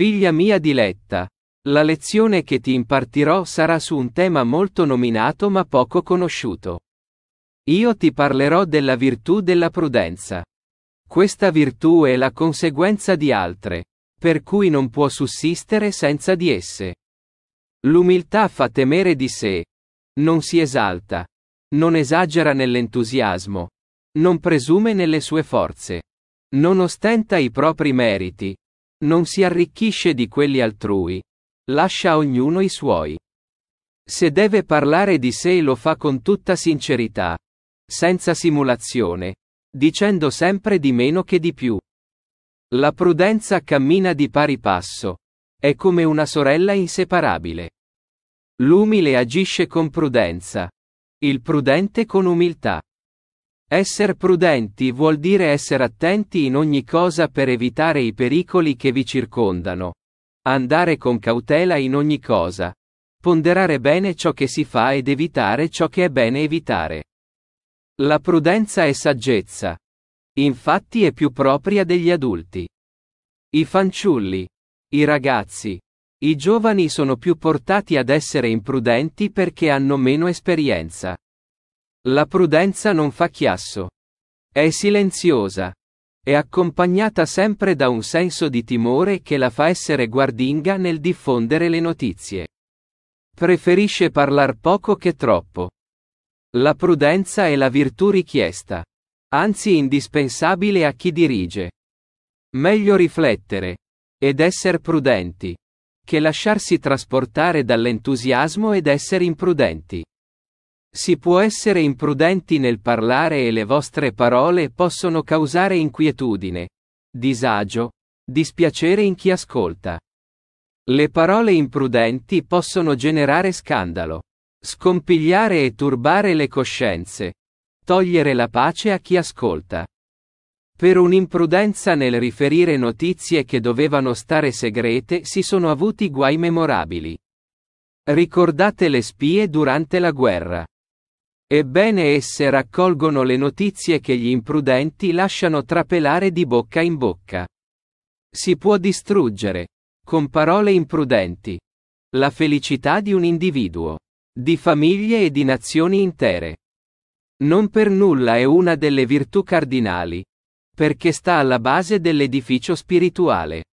Figlia mia diletta. La lezione che ti impartirò sarà su un tema molto nominato ma poco conosciuto. Io ti parlerò della virtù della prudenza. Questa virtù è la conseguenza di altre, per cui non può sussistere senza di esse. L'umiltà fa temere di sé. Non si esalta. Non esagera nell'entusiasmo. Non presume nelle sue forze. Non ostenta i propri meriti, non si arricchisce di quelli altrui. Lascia ognuno i suoi. Se deve parlare di sé lo fa con tutta sincerità. Senza simulazione. Dicendo sempre di meno che di più. La prudenza cammina di pari passo. È come una sorella inseparabile. L'umile agisce con prudenza. Il prudente con umiltà. Essere prudenti vuol dire essere attenti in ogni cosa per evitare i pericoli che vi circondano. Andare con cautela in ogni cosa. Ponderare bene ciò che si fa ed evitare ciò che è bene evitare. La prudenza è saggezza. Infatti è più propria degli adulti. I fanciulli, i ragazzi, i giovani sono più portati ad essere imprudenti perché hanno meno esperienza. La prudenza non fa chiasso. È silenziosa. È accompagnata sempre da un senso di timore che la fa essere guardinga nel diffondere le notizie. Preferisce parlar poco che troppo. La prudenza è la virtù richiesta. Anzi indispensabile a chi dirige. Meglio riflettere. Ed essere prudenti. Che lasciarsi trasportare dall'entusiasmo ed essere imprudenti. Si può essere imprudenti nel parlare e le vostre parole possono causare inquietudine, disagio, dispiacere in chi ascolta. Le parole imprudenti possono generare scandalo, scompigliare e turbare le coscienze, togliere la pace a chi ascolta. Per un'imprudenza nel riferire notizie che dovevano stare segrete si sono avuti guai memorabili. Ricordate le spie durante la guerra. Ebbene esse raccolgono le notizie che gli imprudenti lasciano trapelare di bocca in bocca. Si può distruggere, con parole imprudenti, la felicità di un individuo, di famiglie e di nazioni intere. Non per nulla è una delle virtù cardinali, perché sta alla base dell'edificio spirituale.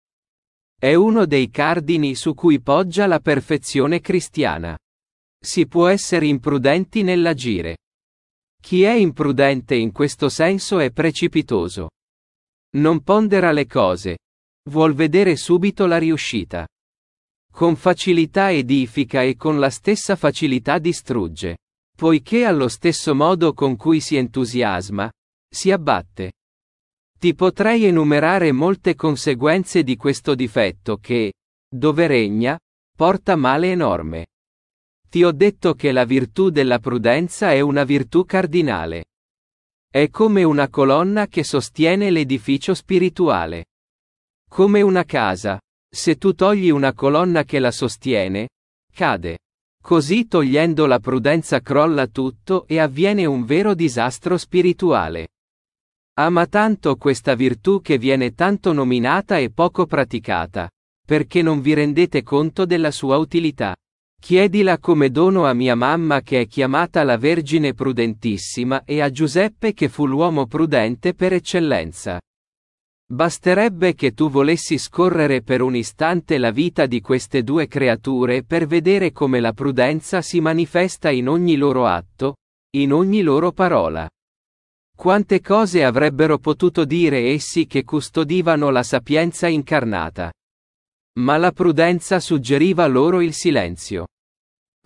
È uno dei cardini su cui poggia la perfezione cristiana. Si può essere imprudenti nell'agire. Chi è imprudente in questo senso è precipitoso. Non pondera le cose. Vuol vedere subito la riuscita. Con facilità edifica e con la stessa facilità distrugge. Poiché allo stesso modo con cui si entusiasma, si abbatte. Ti potrei enumerare molte conseguenze di questo difetto che, dove regna, porta male enorme. Ti ho detto che la virtù della prudenza è una virtù cardinale. È come una colonna che sostiene l'edificio spirituale. Come una casa. Se tu togli una colonna che la sostiene, cade. Così togliendo la prudenza crolla tutto e avviene un vero disastro spirituale. Ama tanto questa virtù che viene tanto nominata e poco praticata, perché non vi rendete conto della sua utilità. Chiedila come dono a mia mamma che è chiamata la Vergine Prudentissima e a Giuseppe che fu l'uomo prudente per eccellenza. Basterebbe che tu volessi scorrere per un istante la vita di queste due creature per vedere come la prudenza si manifesta in ogni loro atto, in ogni loro parola. Quante cose avrebbero potuto dire essi che custodivano la sapienza incarnata. Ma la prudenza suggeriva loro il silenzio.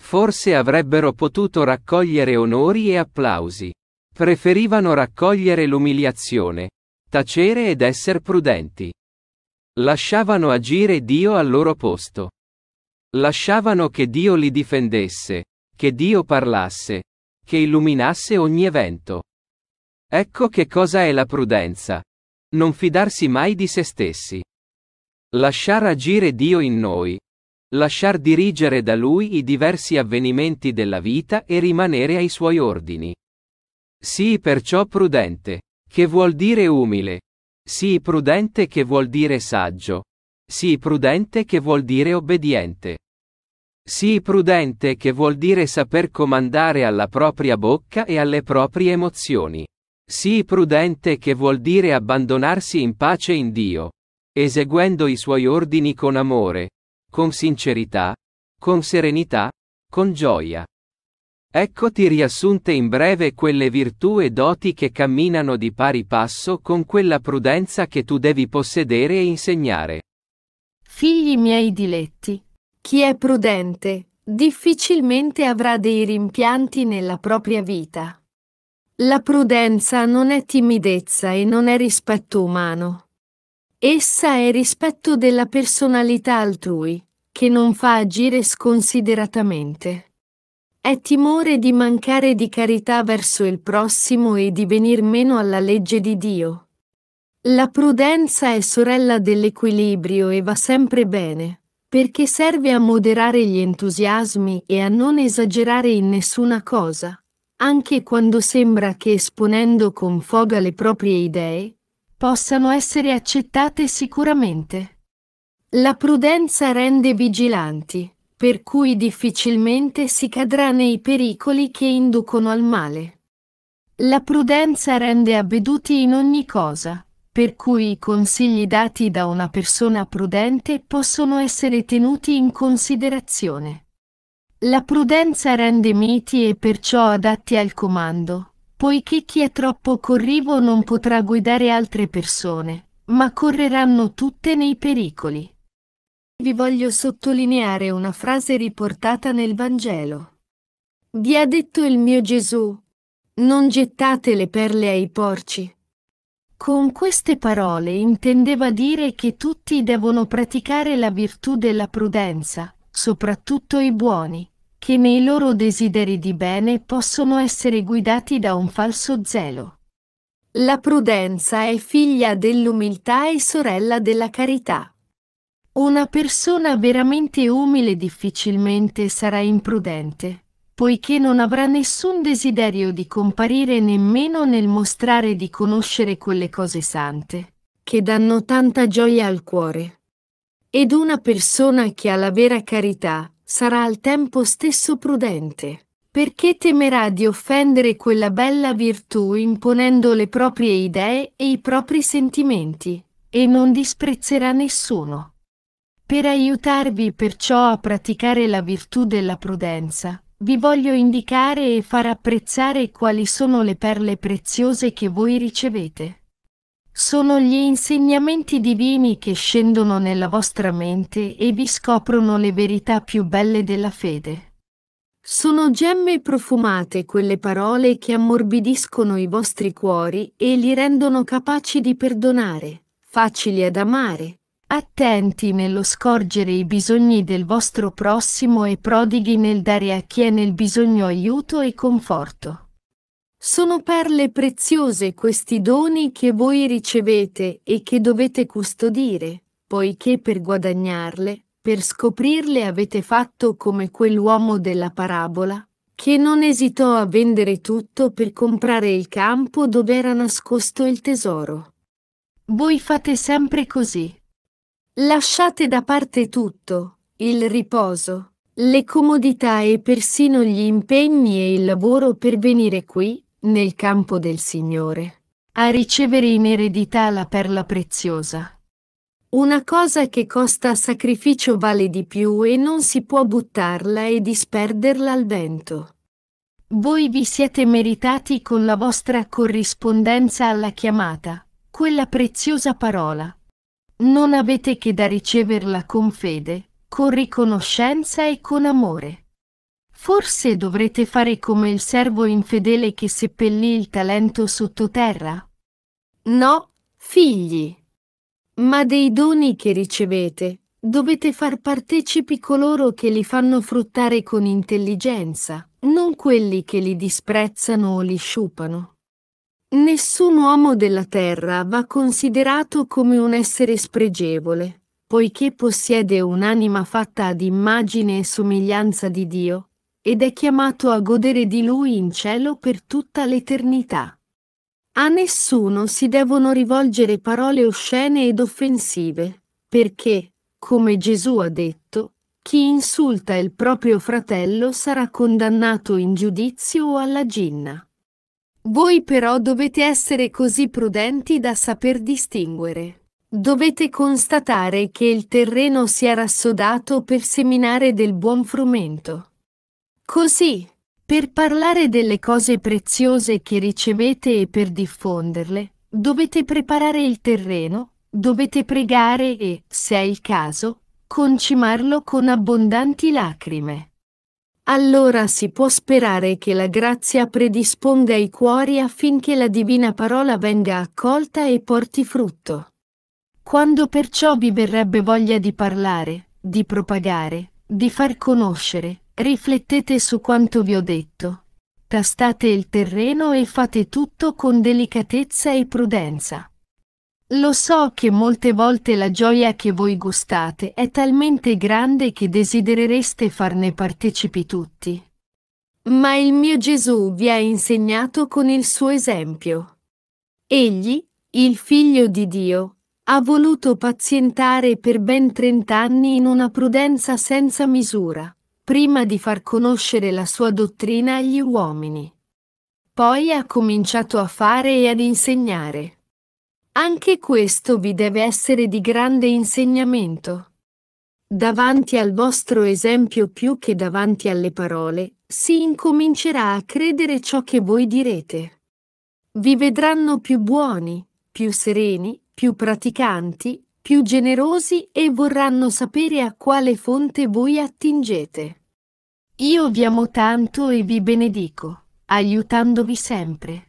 Forse avrebbero potuto raccogliere onori e applausi. Preferivano raccogliere l'umiliazione. Tacere ed essere prudenti. Lasciavano agire Dio al loro posto. Lasciavano che Dio li difendesse, che Dio parlasse, che illuminasse ogni evento. Ecco che cosa è la prudenza. Non fidarsi mai di se stessi. Lasciare agire Dio in noi, lasciar dirigere da lui i diversi avvenimenti della vita e rimanere ai suoi ordini. Sii perciò prudente, che vuol dire umile. Sii prudente che vuol dire saggio. Sii prudente che vuol dire obbediente. Sii prudente che vuol dire saper comandare alla propria bocca e alle proprie emozioni. Sii prudente che vuol dire abbandonarsi in pace in Dio, eseguendo i suoi ordini con amore, con sincerità, con serenità, con gioia. Eccoti riassunte in breve quelle virtù e doti che camminano di pari passo con quella prudenza che tu devi possedere e insegnare. Figli miei diletti, chi è prudente, difficilmente avrà dei rimpianti nella propria vita. La prudenza non è timidezza e non è rispetto umano. Essa è rispetto della personalità altrui, che non fa agire sconsideratamente. È timore di mancare di carità verso il prossimo e di venir meno alla legge di Dio. La prudenza è sorella dell'equilibrio e va sempre bene, perché serve a moderare gli entusiasmi e a non esagerare in nessuna cosa, anche quando sembra che esponendo con foga le proprie idee, possano essere accettate sicuramente. La prudenza rende vigilanti, per cui difficilmente si cadrà nei pericoli che inducono al male. La prudenza rende avveduti in ogni cosa, per cui i consigli dati da una persona prudente possono essere tenuti in considerazione. La prudenza rende miti e perciò adatti al comando, poiché chi è troppo corrivo non potrà guidare altre persone, ma correranno tutte nei pericoli. Vi voglio sottolineare una frase riportata nel Vangelo. Vi ha detto il mio Gesù, non gettate le perle ai porci. Con queste parole intendeva dire che tutti devono praticare la virtù della prudenza, soprattutto i buoni, che nei loro desideri di bene possono essere guidati da un falso zelo. La prudenza è figlia dell'umiltà e sorella della carità. Una persona veramente umile difficilmente sarà imprudente, poiché non avrà nessun desiderio di comparire nemmeno nel mostrare di conoscere quelle cose sante, che danno tanta gioia al cuore. Ed una persona che ha la vera carità, sarà al tempo stesso prudente, perché temerà di offendere quella bella virtù imponendo le proprie idee e i propri sentimenti, e non disprezzerà nessuno. Per aiutarvi perciò a praticare la virtù della prudenza, vi voglio indicare e far apprezzare quali sono le perle preziose che voi ricevete. Sono gli insegnamenti divini che scendono nella vostra mente e vi scoprono le verità più belle della fede. Sono gemme profumate quelle parole che ammorbidiscono i vostri cuori e li rendono capaci di perdonare, facili ad amare, attenti nello scorgere i bisogni del vostro prossimo e prodighi nel dare a chi è nel bisogno aiuto e conforto. Sono perle preziose questi doni che voi ricevete e che dovete custodire, poiché per guadagnarle, per scoprirle avete fatto come quell'uomo della parabola, che non esitò a vendere tutto per comprare il campo dove era nascosto il tesoro. Voi fate sempre così. Lasciate da parte tutto, il riposo, le comodità e persino gli impegni e il lavoro per venire qui nel campo del Signore, a ricevere in eredità la perla preziosa. Una cosa che costa sacrificio vale di più e non si può buttarla e disperderla al vento. Voi vi siete meritati con la vostra corrispondenza alla chiamata, quella preziosa parola. Non avete che da riceverla con fede, con riconoscenza e con amore. Forse dovrete fare come il servo infedele che seppellì il talento sottoterra? No, figli. Ma dei doni che ricevete, dovete far partecipi coloro che li fanno fruttare con intelligenza, non quelli che li disprezzano o li sciupano. Nessun uomo della terra va considerato come un essere spregevole, poiché possiede un'anima fatta ad immagine e somiglianza di Dio, ed è chiamato a godere di lui in cielo per tutta l'eternità. A nessuno si devono rivolgere parole oscene ed offensive, perché, come Gesù ha detto, chi insulta il proprio fratello sarà condannato in giudizio o alla ginna. Voi però dovete essere così prudenti da saper distinguere. Dovete constatare che il terreno si è rassodato per seminare del buon frumento. Così, per parlare delle cose preziose che ricevete e per diffonderle, dovete preparare il terreno, dovete pregare e, se è il caso, concimarlo con abbondanti lacrime. Allora si può sperare che la grazia predisponga i cuori affinché la divina parola venga accolta e porti frutto. Quando perciò vi verrebbe voglia di parlare, di propagare, di far conoscere, Riflettete su quanto vi ho detto. Tastate il terreno e fate tutto con delicatezza e prudenza. Lo so che molte volte la gioia che voi gustate è talmente grande che desiderereste farne partecipi tutti. Ma il mio Gesù vi ha insegnato con il suo esempio. Egli, il figlio di Dio, ha voluto pazientare per ben trent'anni in una prudenza senza misura prima di far conoscere la sua dottrina agli uomini. Poi ha cominciato a fare e ad insegnare. Anche questo vi deve essere di grande insegnamento. Davanti al vostro esempio più che davanti alle parole, si incomincerà a credere ciò che voi direte. Vi vedranno più buoni, più sereni, più praticanti, più generosi e vorranno sapere a quale fonte voi attingete. Io vi amo tanto e vi benedico, aiutandovi sempre.